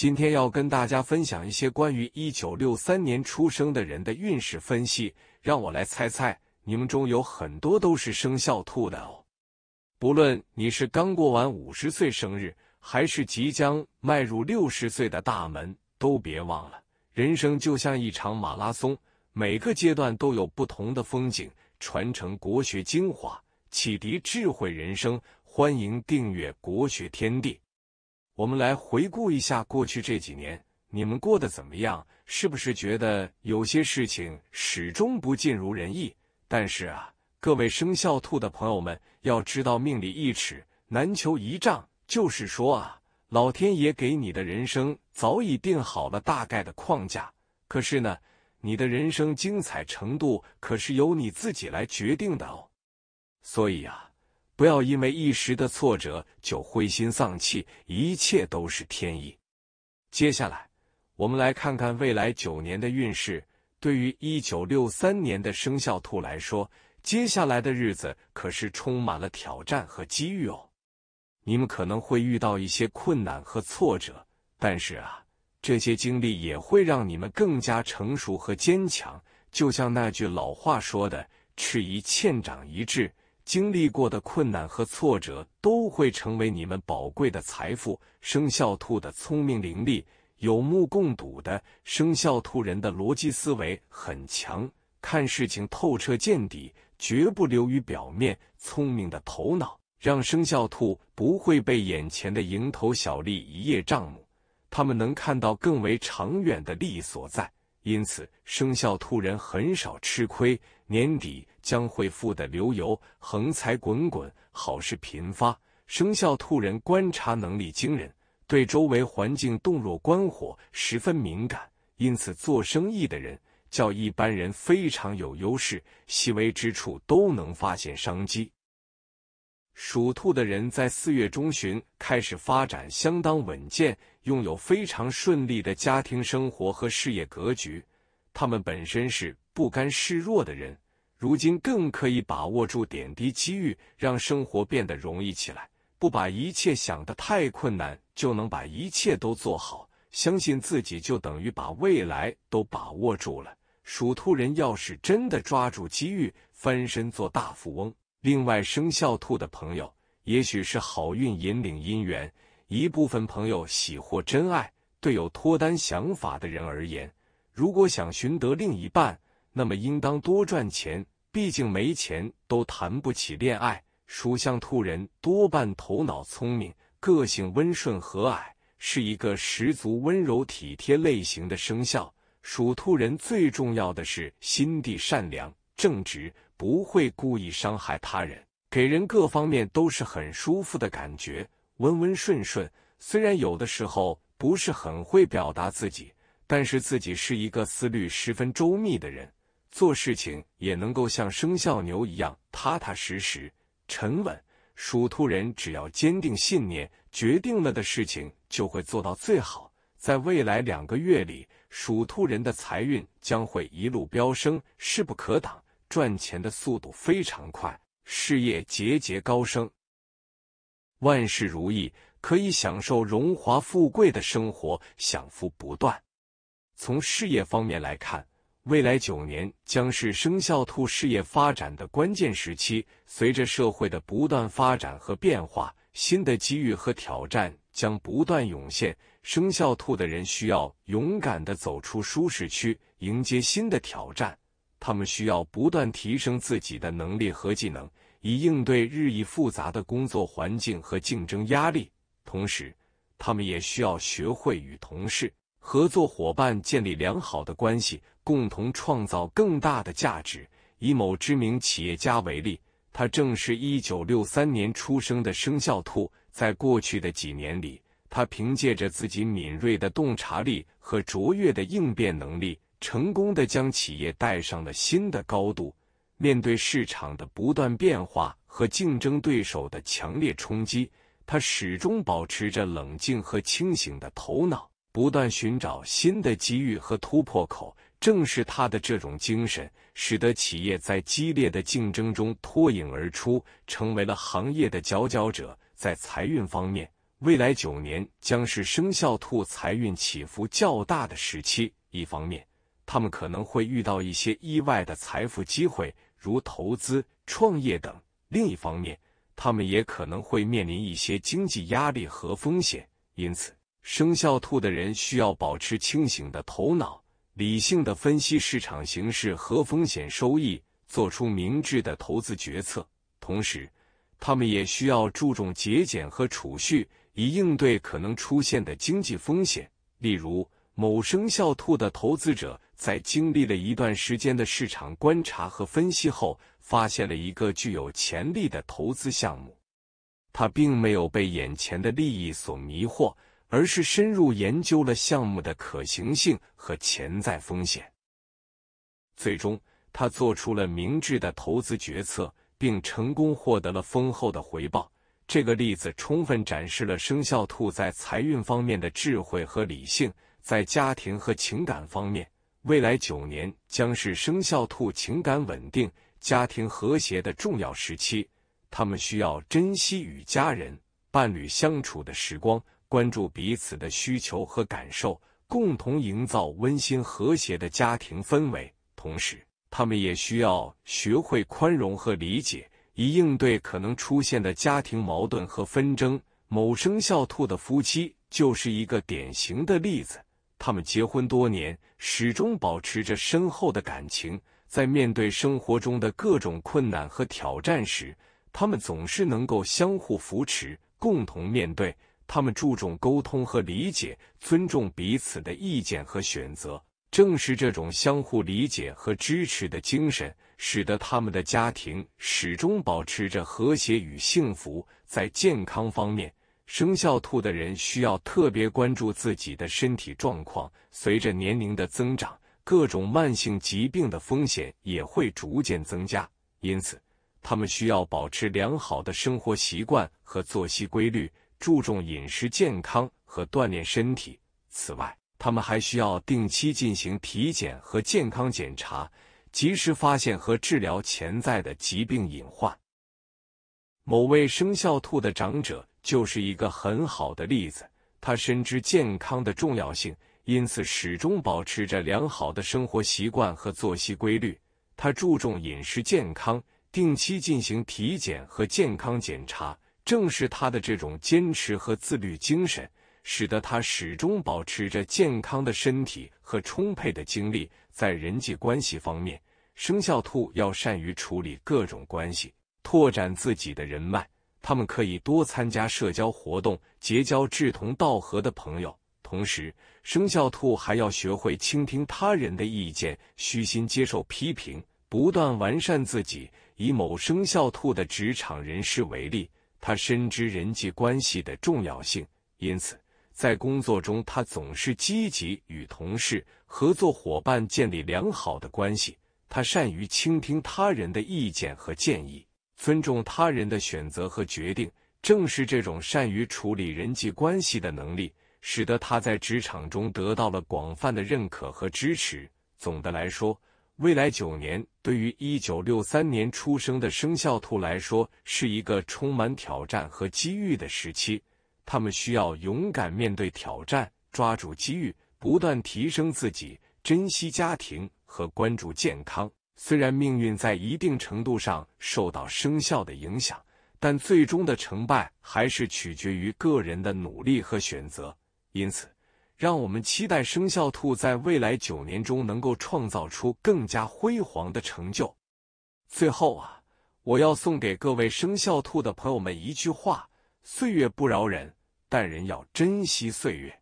今天要跟大家分享一些关于一九六三年出生的人的运势分析。让我来猜猜，你们中有很多都是生肖兔的哦。不论你是刚过完五十岁生日，还是即将迈入六十岁的大门，都别忘了，人生就像一场马拉松，每个阶段都有不同的风景。传承国学精华，启迪智慧人生，欢迎订阅《国学天地》。我们来回顾一下过去这几年，你们过得怎么样？是不是觉得有些事情始终不尽如人意？但是啊，各位生肖兔的朋友们，要知道命里一尺难求一丈，就是说啊，老天爷给你的人生早已定好了大概的框架，可是呢，你的人生精彩程度可是由你自己来决定的哦。所以啊。不要因为一时的挫折就灰心丧气，一切都是天意。接下来，我们来看看未来九年的运势。对于一九六三年的生肖兔来说，接下来的日子可是充满了挑战和机遇哦。你们可能会遇到一些困难和挫折，但是啊，这些经历也会让你们更加成熟和坚强。就像那句老话说的：“吃一堑，长一智。”经历过的困难和挫折都会成为你们宝贵的财富。生肖兔的聪明伶俐有目共睹的，生肖兔人的逻辑思维很强，看事情透彻见底，绝不流于表面。聪明的头脑让生肖兔不会被眼前的蝇头小利一叶障目，他们能看到更为长远的利益所在，因此生肖兔人很少吃亏。年底将会富得流油，横财滚滚，好事频发。生肖兔人观察能力惊人，对周围环境洞若观火，十分敏感。因此，做生意的人较一般人非常有优势，细微之处都能发现商机。属兔的人在四月中旬开始发展相当稳健，拥有非常顺利的家庭生活和事业格局。他们本身是不甘示弱的人。如今更可以把握住点滴机遇，让生活变得容易起来。不把一切想得太困难，就能把一切都做好。相信自己，就等于把未来都把握住了。属兔人要是真的抓住机遇，翻身做大富翁。另外，生肖兔的朋友，也许是好运引领姻缘，一部分朋友喜获真爱。对有脱单想法的人而言，如果想寻得另一半，那么应当多赚钱，毕竟没钱都谈不起恋爱。属相兔人多半头脑聪明，个性温顺和蔼，是一个十足温柔体贴类型的生肖。属兔人最重要的是心地善良、正直，不会故意伤害他人，给人各方面都是很舒服的感觉，温温顺顺。虽然有的时候不是很会表达自己，但是自己是一个思虑十分周密的人。做事情也能够像生肖牛一样踏踏实实、沉稳。属兔人只要坚定信念，决定了的事情就会做到最好。在未来两个月里，属兔人的财运将会一路飙升，势不可挡，赚钱的速度非常快，事业节节高升，万事如意，可以享受荣华富贵的生活，享福不断。从事业方面来看。未来九年将是生肖兔事业发展的关键时期。随着社会的不断发展和变化，新的机遇和挑战将不断涌现。生肖兔的人需要勇敢的走出舒适区，迎接新的挑战。他们需要不断提升自己的能力和技能，以应对日益复杂的工作环境和竞争压力。同时，他们也需要学会与同事。合作伙伴建立良好的关系，共同创造更大的价值。以某知名企业家为例，他正是一九六三年出生的生肖兔。在过去的几年里，他凭借着自己敏锐的洞察力和卓越的应变能力，成功的将企业带上了新的高度。面对市场的不断变化和竞争对手的强烈冲击，他始终保持着冷静和清醒的头脑。不断寻找新的机遇和突破口，正是他的这种精神，使得企业在激烈的竞争中脱颖而出，成为了行业的佼佼者。在财运方面，未来九年将是生肖兔财运起伏较大的时期。一方面，他们可能会遇到一些意外的财富机会，如投资、创业等；另一方面，他们也可能会面临一些经济压力和风险。因此，生肖兔的人需要保持清醒的头脑，理性的分析市场形势和风险收益，做出明智的投资决策。同时，他们也需要注重节俭和储蓄，以应对可能出现的经济风险。例如，某生肖兔的投资者在经历了一段时间的市场观察和分析后，发现了一个具有潜力的投资项目，他并没有被眼前的利益所迷惑。而是深入研究了项目的可行性和潜在风险，最终他做出了明智的投资决策，并成功获得了丰厚的回报。这个例子充分展示了生肖兔在财运方面的智慧和理性。在家庭和情感方面，未来九年将是生肖兔情感稳定、家庭和谐的重要时期，他们需要珍惜与家人、伴侣相处的时光。关注彼此的需求和感受，共同营造温馨和谐的家庭氛围。同时，他们也需要学会宽容和理解，以应对可能出现的家庭矛盾和纷争。某生肖兔的夫妻就是一个典型的例子。他们结婚多年，始终保持着深厚的感情。在面对生活中的各种困难和挑战时，他们总是能够相互扶持，共同面对。他们注重沟通和理解，尊重彼此的意见和选择。正是这种相互理解和支持的精神，使得他们的家庭始终保持着和谐与幸福。在健康方面，生肖兔的人需要特别关注自己的身体状况。随着年龄的增长，各种慢性疾病的风险也会逐渐增加，因此他们需要保持良好的生活习惯和作息规律。注重饮食健康和锻炼身体。此外，他们还需要定期进行体检和健康检查，及时发现和治疗潜在的疾病隐患。某位生肖兔的长者就是一个很好的例子，他深知健康的重要性，因此始终保持着良好的生活习惯和作息规律。他注重饮食健康，定期进行体检和健康检查。正是他的这种坚持和自律精神，使得他始终保持着健康的身体和充沛的精力。在人际关系方面，生肖兔要善于处理各种关系，拓展自己的人脉。他们可以多参加社交活动，结交志同道合的朋友。同时，生肖兔还要学会倾听他人的意见，虚心接受批评，不断完善自己。以某生肖兔的职场人士为例。他深知人际关系的重要性，因此在工作中，他总是积极与同事、合作伙伴建立良好的关系。他善于倾听他人的意见和建议，尊重他人的选择和决定。正是这种善于处理人际关系的能力，使得他在职场中得到了广泛的认可和支持。总的来说，未来九年。对于一九六三年出生的生肖兔来说，是一个充满挑战和机遇的时期。他们需要勇敢面对挑战，抓住机遇，不断提升自己，珍惜家庭和关注健康。虽然命运在一定程度上受到生肖的影响，但最终的成败还是取决于个人的努力和选择。因此，让我们期待生肖兔在未来九年中能够创造出更加辉煌的成就。最后啊，我要送给各位生肖兔的朋友们一句话：“岁月不饶人，但人要珍惜岁月。”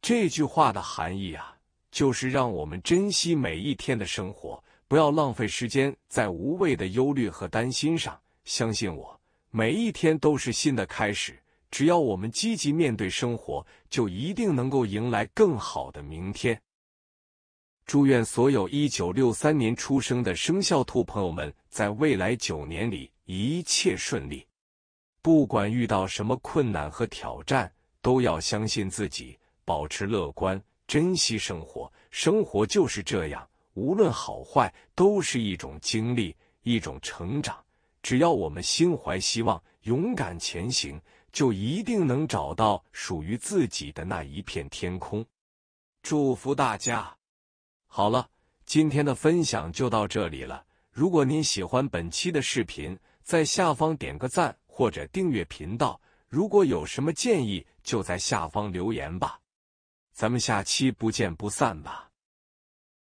这句话的含义啊，就是让我们珍惜每一天的生活，不要浪费时间在无谓的忧虑和担心上。相信我，每一天都是新的开始。只要我们积极面对生活，就一定能够迎来更好的明天。祝愿所有一九六三年出生的生肖兔朋友们，在未来九年里一切顺利。不管遇到什么困难和挑战，都要相信自己，保持乐观，珍惜生活。生活就是这样，无论好坏，都是一种经历，一种成长。只要我们心怀希望，勇敢前行。就一定能找到属于自己的那一片天空。祝福大家！好了，今天的分享就到这里了。如果您喜欢本期的视频，在下方点个赞或者订阅频道。如果有什么建议，就在下方留言吧。咱们下期不见不散吧。